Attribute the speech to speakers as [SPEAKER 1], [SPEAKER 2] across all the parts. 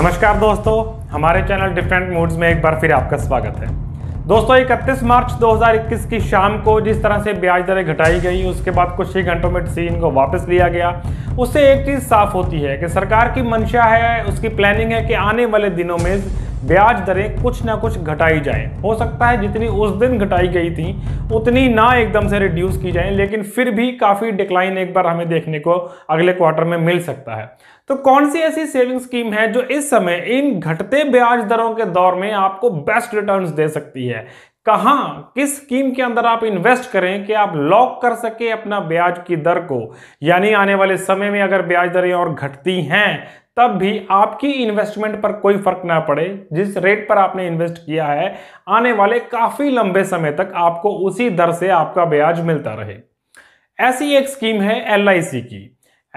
[SPEAKER 1] नमस्कार दोस्तों हमारे चैनल डिफरेंट मूड्स में एक बार फिर आपका स्वागत है दोस्तों 31 मार्च 2021 की शाम को जिस तरह से ब्याज दरें घटाई गई उसके बाद कुछ ही घंटों में सीन को वापस लिया गया उससे एक चीज़ साफ होती है कि सरकार की मंशा है उसकी प्लानिंग है कि आने वाले दिनों में ब्याज दरें कुछ ना कुछ घटाई जाए हो सकता है जितनी उस दिन घटाई गई थी उतनी ना एकदम से रिड्यूस की जाए लेकिन फिर भी काफ़ी डिक्लाइन एक बार हमें देखने को अगले क्वार्टर में मिल सकता है तो कौन सी ऐसी सेविंग स्कीम है जो इस समय इन घटते ब्याज दरों के दौर में आपको बेस्ट रिटर्न दे सकती है कहाँ किस स्कीम के अंदर आप इन्वेस्ट करें कि आप लॉक कर सके अपना ब्याज की दर को यानी आने वाले समय में अगर ब्याज दरें और घटती हैं तब भी आपकी इन्वेस्टमेंट पर कोई फर्क ना पड़े जिस रेट पर आपने इन्वेस्ट किया है आने वाले काफी लंबे समय तक आपको उसी दर से आपका ब्याज मिलता रहे ऐसी एक स्कीम है एल की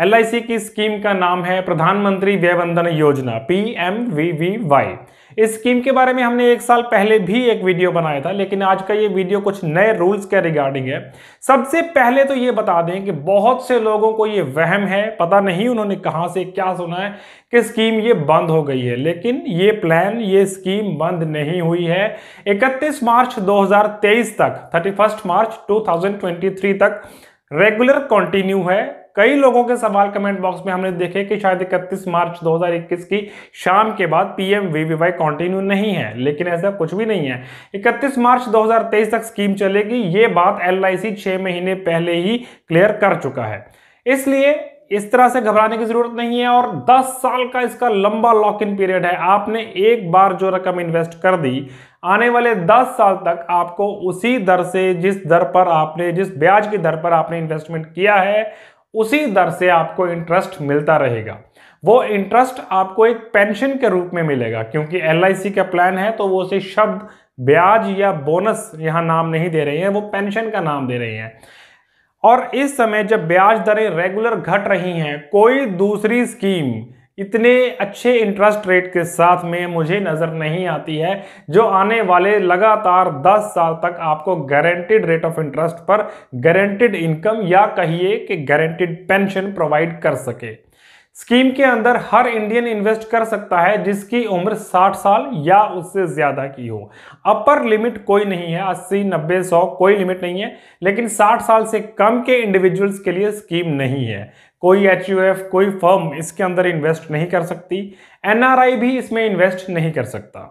[SPEAKER 1] एल की स्कीम का नाम है प्रधानमंत्री व्यय योजना P M V V Y इस स्कीम के बारे में हमने एक साल पहले भी एक वीडियो बनाया था लेकिन आज का ये वीडियो कुछ नए रूल्स के रिगार्डिंग है सबसे पहले तो ये बता दें कि बहुत से लोगों को ये वहम है पता नहीं उन्होंने कहाँ से क्या सुना है कि स्कीम ये बंद हो गई है लेकिन ये प्लान ये स्कीम बंद नहीं हुई है 31 मार्च 2023 तक 31 मार्च 2023 तक रेगुलर कंटिन्यू है कई लोगों के सवाल कमेंट बॉक्स में हमने देखे कि शायद इकतीस मार्च 2021 की शाम के बाद पीएम वीवीवाई कंटिन्यू नहीं है लेकिन ऐसा कुछ भी नहीं है 31 मार्च 2023 तक स्कीम चलेगी ये बात एल आई छह महीने पहले ही क्लियर कर चुका है इसलिए इस तरह से घबराने की जरूरत नहीं है और 10 साल का इसका लंबा लॉक इन पीरियड है आपने एक बार जो रकम इन्वेस्ट कर दी आने वाले 10 साल तक आपको उसी दर से जिस दर पर आपने जिस ब्याज की दर पर आपने इन्वेस्टमेंट किया है उसी दर से आपको इंटरेस्ट मिलता रहेगा वो इंटरेस्ट आपको एक पेंशन के रूप में मिलेगा क्योंकि एल का प्लान है तो वो उसे शब्द ब्याज या बोनस यहाँ नाम नहीं दे रहे हैं वो पेंशन का नाम दे रहे हैं और इस समय जब ब्याज दरें रेगुलर घट रही हैं कोई दूसरी स्कीम इतने अच्छे इंटरेस्ट रेट के साथ में मुझे नज़र नहीं आती है जो आने वाले लगातार 10 साल तक आपको गारंटेड रेट ऑफ इंटरेस्ट पर गारंटेड इनकम या कहिए कि गारंटेड पेंशन प्रोवाइड कर सके स्कीम के अंदर हर इंडियन इन्वेस्ट कर सकता है जिसकी उम्र 60 साल या उससे ज़्यादा की हो अपर लिमिट कोई नहीं है 80, 90, 100 कोई लिमिट नहीं है लेकिन 60 साल से कम के इंडिविजुअल्स के लिए स्कीम नहीं है कोई एच कोई फर्म इसके अंदर इन्वेस्ट नहीं कर सकती एनआरआई भी इसमें इन्वेस्ट नहीं कर सकता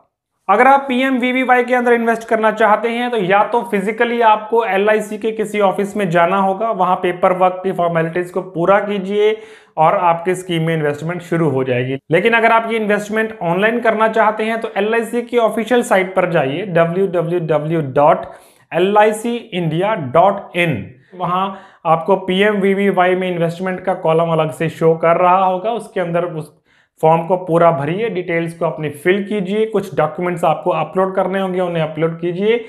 [SPEAKER 1] अगर आप पीएमवीवीवाई के अंदर इन्वेस्ट करना चाहते हैं तो या तो फिजिकली आपको एलआईसी के किसी ऑफिस में जाना होगा वहां पेपर वर्क की फॉर्मेलिटीज को पूरा कीजिए और आपके स्कीम में इन्वेस्टमेंट शुरू हो जाएगी लेकिन अगर आप ये इन्वेस्टमेंट ऑनलाइन करना चाहते हैं तो सी की ऑफिशियल साइट पर जाइए डब्ल्यू वहाँ आपको पी में इन्वेस्टमेंट का कॉलम अलग से शो कर रहा होगा उसके अंदर उस फॉर्म को पूरा भरिए डिटेल्स को अपने फिल कीजिए कुछ डॉक्यूमेंट्स आपको अपलोड करने होंगे उन्हें अपलोड कीजिए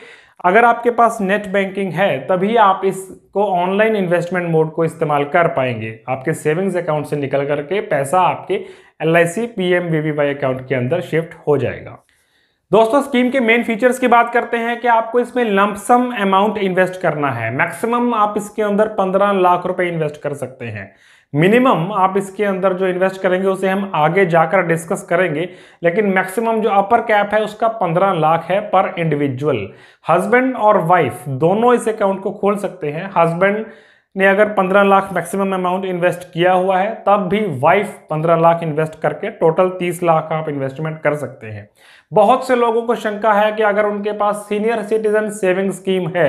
[SPEAKER 1] अगर आपके पास नेट बैंकिंग है तभी आप इसको ऑनलाइन इन्वेस्टमेंट मोड को इस्तेमाल कर पाएंगे आपके सेविंग्स अकाउंट से निकल करके पैसा आपके एल आई सी अकाउंट के अंदर शिफ्ट हो जाएगा दोस्तों स्कीम के मेन फीचर्स की बात करते हैं कि आपको इसमें लंपसम अमाउंट इन्वेस्ट करना है मैक्सिमम आप इसके अंदर पंद्रह लाख रुपए इन्वेस्ट कर सकते हैं मिनिमम आप इसके अंदर जो इन्वेस्ट करेंगे उसे हम आगे जाकर डिस्कस करेंगे लेकिन मैक्सिमम जो अपर कैप है उसका पंद्रह लाख है पर इंडिविजुअल हस्बैंड और वाइफ दोनों इस अकाउंट को खोल सकते हैं हस्बैंड ने अगर 15 लाख मैक्सिमम अमाउंट इन्वेस्ट किया हुआ है तब भी वाइफ 15 लाख इन्वेस्ट करके टोटल 30 लाख आप इन्वेस्टमेंट कर सकते हैं बहुत से लोगों को शंका है कि अगर उनके पास सीनियर सिटीजन सेविंग स्कीम है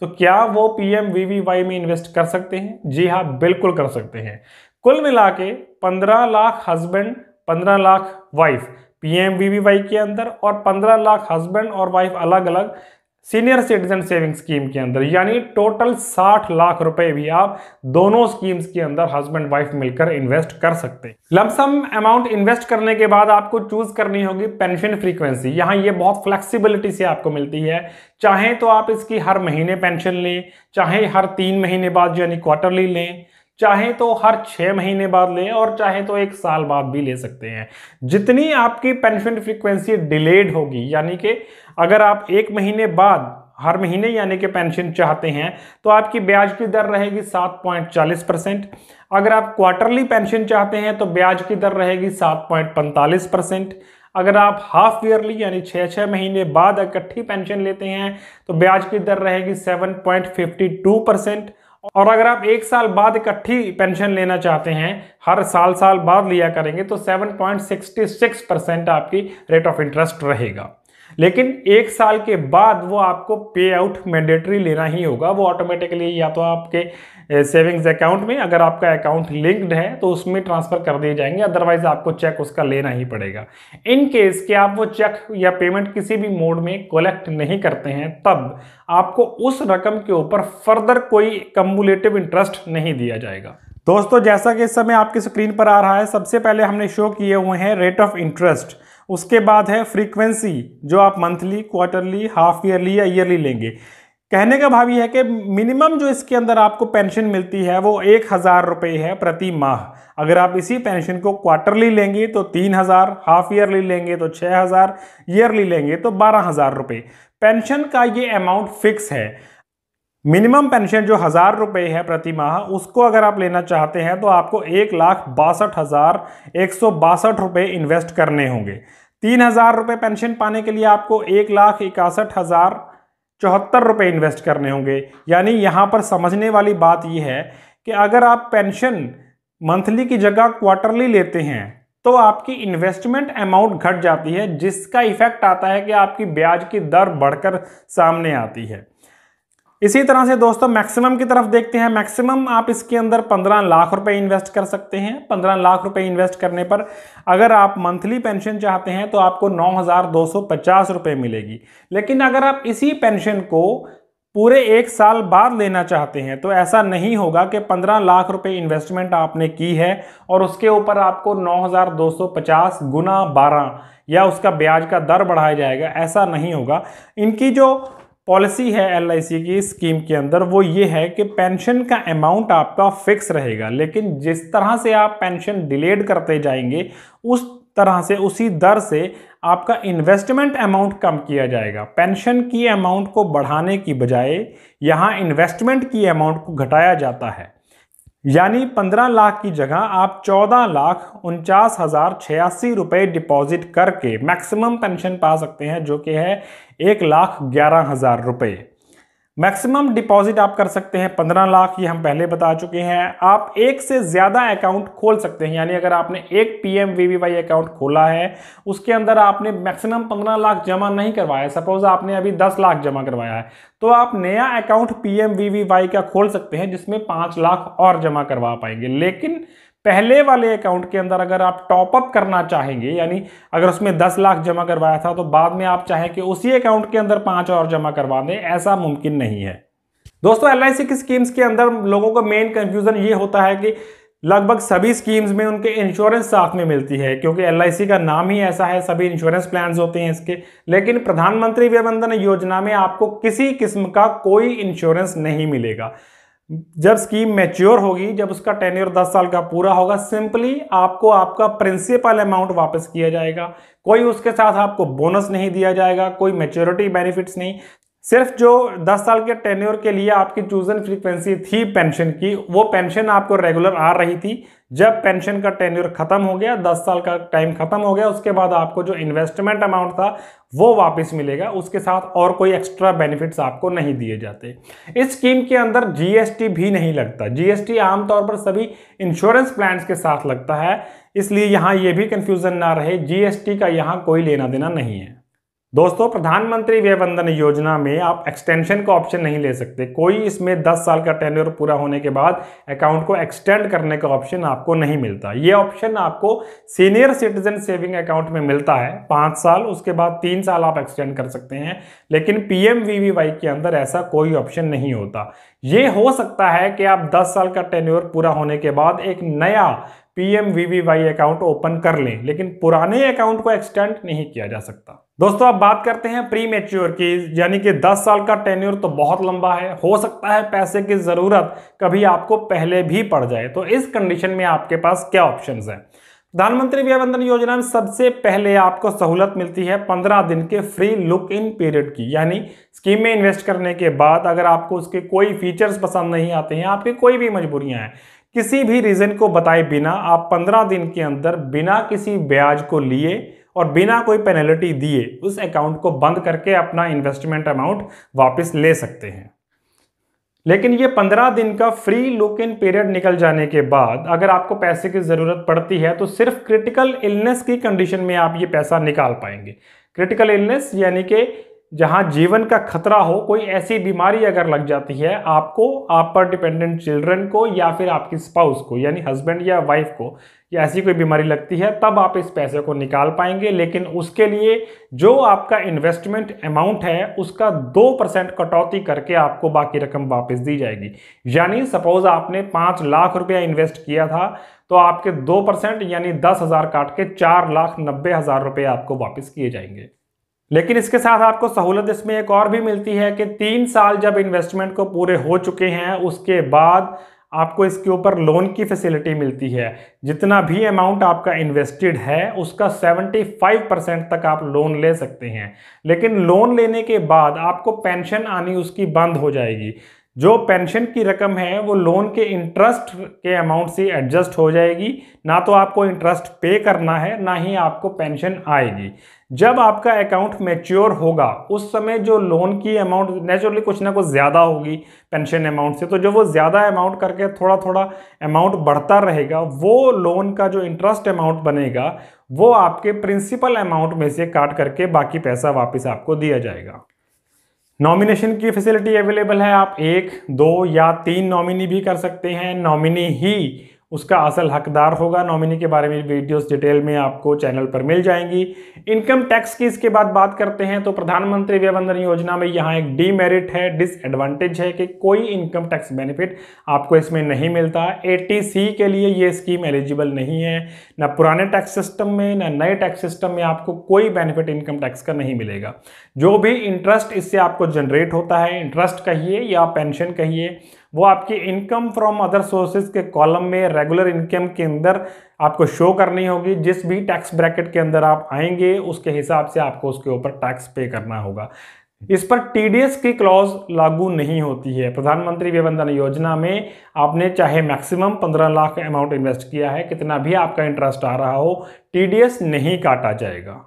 [SPEAKER 1] तो क्या वो पीएमवीवीवाई में इन्वेस्ट कर सकते हैं जी हाँ बिल्कुल कर सकते हैं कुल मिला के पंद्रह लाख हस्बैंड पंद्रह लाख वाइफ पीएमवीवीवाई के अंदर और पंद्रह लाख हस्बैंड और वाइफ अलग अलग सीनियर सिटीजन सेविंग स्कीम के अंदर यानी टोटल 60 लाख रुपए भी आप दोनों स्कीम्स के अंदर हस्बैंड वाइफ मिलकर इन्वेस्ट कर सकते हैं लमसम अमाउंट इन्वेस्ट करने के बाद आपको चूज करनी होगी पेंशन फ्रीक्वेंसी यहाँ ये बहुत फ्लेक्सिबिलिटी से आपको मिलती है चाहे तो आप इसकी हर महीने पेंशन लें चाहे हर तीन महीने बाद यानी क्वार्टरली लें चाहे तो हर छः महीने बाद लें और चाहे तो एक साल बाद भी ले सकते हैं जितनी आपकी पेंशन फ्रीक्वेंसी डिलेड होगी यानी कि अगर आप एक महीने बाद हर महीने यानी कि पेंशन चाहते हैं तो आपकी ब्याज की दर रहेगी सात पॉइंट चालीस परसेंट अगर आप क्वार्टरली पेंशन चाहते हैं तो ब्याज की दर रहेगी सात पॉइंट पैंतालीस परसेंट अगर आप हाफ ईयरली यानी छः छः महीने बाद इकट्ठी पेंशन लेते हैं तो ब्याज की दर रहेगी seven point fifty two percent और अगर आप एक साल बाद इकट्ठी पेंशन लेना चाहते हैं हर साल साल बाद लिया करेंगे तो 7.66 परसेंट आपकी रेट ऑफ इंटरेस्ट रहेगा लेकिन एक साल के बाद वो आपको पे आउट मैंडेटरी लेना ही होगा वो ऑटोमेटिकली या तो आपके सेविंग्स अकाउंट में अगर आपका अकाउंट लिंक्ड है तो उसमें ट्रांसफ़र कर दिए जाएंगे अदरवाइज आपको चेक उसका लेना ही पड़ेगा इन केस कि आप वो चेक या पेमेंट किसी भी मोड में कलेक्ट नहीं करते हैं तब आपको उस रकम के ऊपर फर्दर कोई कम्बुलेटिव इंटरेस्ट नहीं दिया जाएगा दोस्तों जैसा कि इस समय आपकी स्क्रीन पर आ रहा है सबसे पहले हमने शो किए हुए हैं रेट ऑफ इंटरेस्ट उसके बाद है फ्रीक्वेंसी जो आप मंथली क्वार्टरली हाफ ईयरली या ईयरली लेंगे कहने का भाव यह है कि मिनिमम जो इसके अंदर आपको पेंशन मिलती है वो एक हज़ार रुपये है प्रति माह अगर आप इसी पेंशन को क्वार्टरली लेंगे तो तीन हज़ार हाफ ईयरली लेंगे तो छः हज़ार ईयरली लेंगे तो बारह हज़ार रुपये पेंशन का ये अमाउंट फिक्स है मिनिमम पेंशन जो हज़ार रुपये है प्रति माह उसको अगर आप लेना चाहते हैं तो आपको एक लाख बासठ हज़ार एक सौ बासठ रुपये इन्वेस्ट करने होंगे तीन हज़ार रुपये पेंशन पाने के लिए आपको एक लाख इकसठ हज़ार चौहत्तर रुपये इन्वेस्ट करने होंगे यानी यहाँ पर समझने वाली बात यह है कि अगर आप पेंशन मंथली की जगह क्वार्टरली लेते हैं तो आपकी इन्वेस्टमेंट अमाउंट घट जाती है जिसका इफेक्ट आता है कि आपकी ब्याज की दर बढ़कर सामने आती है इसी तरह से दोस्तों मैक्सिमम की तरफ देखते हैं मैक्सिमम आप इसके अंदर पंद्रह लाख रुपए इन्वेस्ट कर सकते हैं पंद्रह लाख रुपए इन्वेस्ट करने पर अगर आप मंथली पेंशन चाहते हैं तो आपको नौ हज़ार दो सौ पचास रुपये मिलेगी लेकिन अगर आप इसी पेंशन को पूरे एक साल बाद लेना चाहते हैं तो ऐसा नहीं होगा कि 15 लाख रुपए इन्वेस्टमेंट आपने की है और उसके ऊपर आपको 9,250 गुना 12 या उसका ब्याज का दर बढ़ाया जाएगा ऐसा नहीं होगा इनकी जो पॉलिसी है एल की स्कीम के अंदर वो ये है कि पेंशन का अमाउंट आपका फिक्स रहेगा लेकिन जिस तरह से आप पेंशन डिलेड करते जाएंगे उस तरह से उसी दर से आपका इन्वेस्टमेंट अमाउंट कम किया जाएगा पेंशन की अमाउंट को बढ़ाने की बजाय यहाँ इन्वेस्टमेंट की अमाउंट को घटाया जाता है यानी 15 लाख की जगह आप चौदह लाख उनचास हज़ार छियासी रुपये डिपॉजिट करके मैक्सिमम पेंशन पा सकते हैं जो कि है एक लाख ग्यारह हज़ार रुपये मैक्सिमम डिपॉजिट आप कर सकते हैं पंद्रह लाख ये हम पहले बता चुके हैं आप एक से ज़्यादा अकाउंट खोल सकते हैं यानी अगर आपने एक पी एम अकाउंट खोला है उसके अंदर आपने मैक्सिमम पंद्रह लाख जमा नहीं करवाया सपोज आपने अभी दस लाख जमा करवाया है तो आप नया अकाउंट पी का खोल सकते हैं जिसमें पाँच लाख और जमा करवा पाएंगे लेकिन पहले वाले अकाउंट के अंदर अगर आप टॉपअप करना चाहेंगे यानी अगर उसमें दस लाख जमा करवाया था तो बाद में आप चाहें कि उसी अकाउंट के अंदर पाँच और जमा करवा दें ऐसा मुमकिन नहीं है दोस्तों एल की स्कीम्स के अंदर लोगों का मेन कंफ्यूजन ये होता है कि लगभग सभी स्कीम्स में उनके इंश्योरेंस साथ में मिलती है क्योंकि एल का नाम ही ऐसा है सभी इंश्योरेंस प्लान होते हैं इसके लेकिन प्रधानमंत्री व्यवंधन योजना में आपको किसी किस्म का कोई इंश्योरेंस नहीं मिलेगा जब स्कीम मैच्योर होगी जब उसका टेन ईयर दस साल का पूरा होगा सिंपली आपको आपका प्रिंसिपल अमाउंट वापस किया जाएगा कोई उसके साथ आपको बोनस नहीं दिया जाएगा कोई मेच्योरिटी बेनिफिट्स नहीं सिर्फ जो 10 साल के टेन्योर के लिए आपकी चूजन फ्रीक्वेंसी थी पेंशन की वो पेंशन आपको रेगुलर आ रही थी जब पेंशन का टेन्योर खत्म हो गया 10 साल का टाइम खत्म हो गया उसके बाद आपको जो इन्वेस्टमेंट अमाउंट था वो वापस मिलेगा उसके साथ और कोई एक्स्ट्रा बेनिफिट्स आपको नहीं दिए जाते इस स्कीम के अंदर जीएसटी भी नहीं लगता जीएसटी आमतौर पर सभी इंश्योरेंस प्लान्स के साथ लगता है इसलिए यहाँ ये भी कन्फ्यूज़न ना रहे जीएसटी का यहाँ कोई लेना देना नहीं है दोस्तों प्रधानमंत्री व्यय वंदन योजना में आप एक्सटेंशन का ऑप्शन नहीं ले सकते कोई इसमें 10 साल का टेन्योर पूरा होने के बाद अकाउंट को एक्सटेंड करने का ऑप्शन आपको नहीं मिलता ये ऑप्शन आपको सीनियर सिटीजन सेविंग अकाउंट में मिलता है पाँच साल उसके बाद तीन साल आप एक्सटेंड कर सकते हैं लेकिन पी के अंदर ऐसा कोई ऑप्शन नहीं होता ये हो सकता है कि आप दस साल का टेन्योर पूरा होने के बाद एक नया पीएमवीवीवाई अकाउंट ओपन कर लें लेकिन पुराने अकाउंट को एक्सटेंड नहीं किया जा सकता दोस्तों अब बात करते हैं प्री मेच्योर की यानी कि 10 साल का टेन्योर तो बहुत लंबा है हो सकता है पैसे की ज़रूरत कभी आपको पहले भी पड़ जाए तो इस कंडीशन में आपके पास क्या ऑप्शन है प्रधानमंत्री व्यवंदन योजना में सबसे पहले आपको सहूलत मिलती है पंद्रह दिन के फ्री लुक इन पीरियड की यानी स्कीम में इन्वेस्ट करने के बाद अगर आपको उसके कोई फीचर्स पसंद नहीं आते हैं आपकी कोई भी मजबूरियां हैं किसी भी रीज़न को बताए बिना आप 15 दिन के अंदर बिना किसी ब्याज को लिए और बिना कोई पेनल्टी दिए उस अकाउंट को बंद करके अपना इन्वेस्टमेंट अमाउंट वापस ले सकते हैं लेकिन ये पंद्रह दिन का फ्री लुक इन पीरियड निकल जाने के बाद अगर आपको पैसे की ज़रूरत पड़ती है तो सिर्फ क्रिटिकल इलनेस की कंडीशन में आप ये पैसा निकाल पाएंगे क्रिटिकल इलनेस यानी कि जहाँ जीवन का खतरा हो कोई ऐसी बीमारी अगर लग जाती है आपको आप पर डिपेंडेंट चिल्ड्रन को या फिर आपकी स्पाउस को यानी हस्बैंड या वाइफ को या ऐसी कोई बीमारी लगती है तब आप इस पैसे को निकाल पाएंगे लेकिन उसके लिए जो आपका इन्वेस्टमेंट अमाउंट है उसका दो परसेंट कटौती करके आपको बाकी रकम वापस दी जाएगी यानी सपोज आपने पाँच लाख रुपया इन्वेस्ट किया था तो आपके दो परसेंट यानी दस हज़ार काट के चार लाख नब्बे हज़ार रुपये आपको वापस किए जाएंगे लेकिन इसके साथ आपको सहूलत इसमें एक और भी मिलती है कि तीन साल जब इन्वेस्टमेंट को पूरे हो चुके हैं उसके बाद आपको इसके ऊपर लोन की फैसिलिटी मिलती है जितना भी अमाउंट आपका इन्वेस्टेड है उसका 75 परसेंट तक आप लोन ले सकते हैं लेकिन लोन लेने के बाद आपको पेंशन आनी उसकी बंद हो जाएगी जो पेंशन की रकम है वो लोन के इंटरेस्ट के अमाउंट से एडजस्ट हो जाएगी ना तो आपको इंटरेस्ट पे करना है ना ही आपको पेंशन आएगी जब आपका अकाउंट मैच्योर होगा उस समय जो लोन की अमाउंट नेचुरली कुछ ना कुछ ज़्यादा होगी पेंशन अमाउंट से तो जो वो ज़्यादा अमाउंट करके थोड़ा थोड़ा अमाउंट बढ़ता रहेगा वो लोन का जो इंटरेस्ट अमाउंट बनेगा वो आपके प्रिंसिपल अमाउंट में से काट करके बाकी पैसा वापस आपको दिया जाएगा नॉमिनेशन की फैसिलिटी अवेलेबल है आप एक दो या तीन नॉमिनी भी कर सकते हैं नॉमिनी ही उसका असल हकदार होगा नॉमिनी के बारे में वीडियोस डिटेल में आपको चैनल पर मिल जाएंगी इनकम टैक्स की इसके बाद बात करते हैं तो प्रधानमंत्री वंदन योजना में यहाँ एक डीमेरिट है डिसएडवांटेज है कि कोई इनकम टैक्स बेनिफिट आपको इसमें नहीं मिलता ए के लिए ये स्कीम एलिजिबल नहीं है ना पुराने टैक्स सिस्टम में ना नए टैक्स सिस्टम में आपको कोई बेनिफिट इनकम टैक्स का नहीं मिलेगा जो भी इंटरेस्ट इससे आपको जनरेट होता है इंटरेस्ट कहिए या पेंशन कहिए वो आपकी इनकम फ्रॉम अदर सोर्सेज के कॉलम में रेगुलर इनकम के अंदर आपको शो करनी होगी जिस भी टैक्स ब्रैकेट के अंदर आप आएंगे उसके हिसाब से आपको उसके ऊपर टैक्स पे करना होगा इस पर टीडीएस की क्लॉज लागू नहीं होती है प्रधानमंत्री व्यबंधन योजना में आपने चाहे मैक्सिमम 15 लाख अमाउंट इन्वेस्ट किया है कितना भी आपका इंटरेस्ट आ रहा हो टीडीएस नहीं काटा जाएगा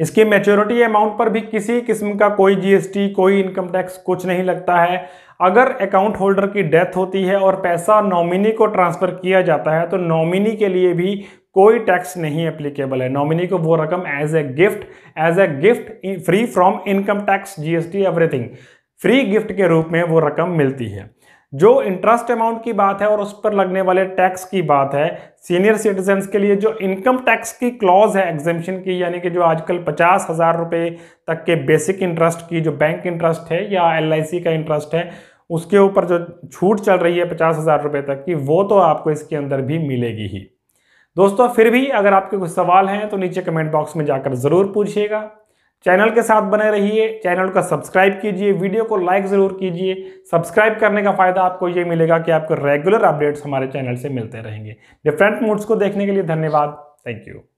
[SPEAKER 1] इसके मेच्योरिटी अमाउंट पर भी किसी किस्म का कोई जीएसटी कोई इनकम टैक्स कुछ नहीं लगता है अगर अकाउंट होल्डर की डेथ होती है और पैसा नॉमिनी को ट्रांसफ़र किया जाता है तो नॉमिनी के लिए भी कोई टैक्स नहीं एप्लीकेबल है नॉमिनी को वो रकम as a gift as a gift free from income tax GST everything free gift के रूप में वो रकम मिलती है जो इंटरेस्ट अमाउंट की बात है और उस पर लगने वाले टैक्स की बात है सीनियर सिटीजन के लिए जो इनकम टैक्स की क्लॉज है एग्जेम्पन की यानी कि जो आजकल पचास हज़ार रुपये तक के बेसिक इंटरेस्ट की जो बैंक इंटरेस्ट है या एल का इंटरेस्ट है उसके ऊपर जो छूट चल रही है पचास हज़ार रुपये तक की वो तो आपको इसके अंदर भी मिलेगी ही दोस्तों फिर भी अगर आपके कुछ सवाल हैं तो नीचे कमेंट बॉक्स में जाकर ज़रूर पूछिएगा चैनल के साथ बने रहिए चैनल का सब्सक्राइब कीजिए वीडियो को लाइक ज़रूर कीजिए सब्सक्राइब करने का फ़ायदा आपको ये मिलेगा कि आपको रेगुलर अपडेट्स हमारे चैनल से मिलते रहेंगे डिफरेंट मूड्स को देखने के लिए धन्यवाद थैंक यू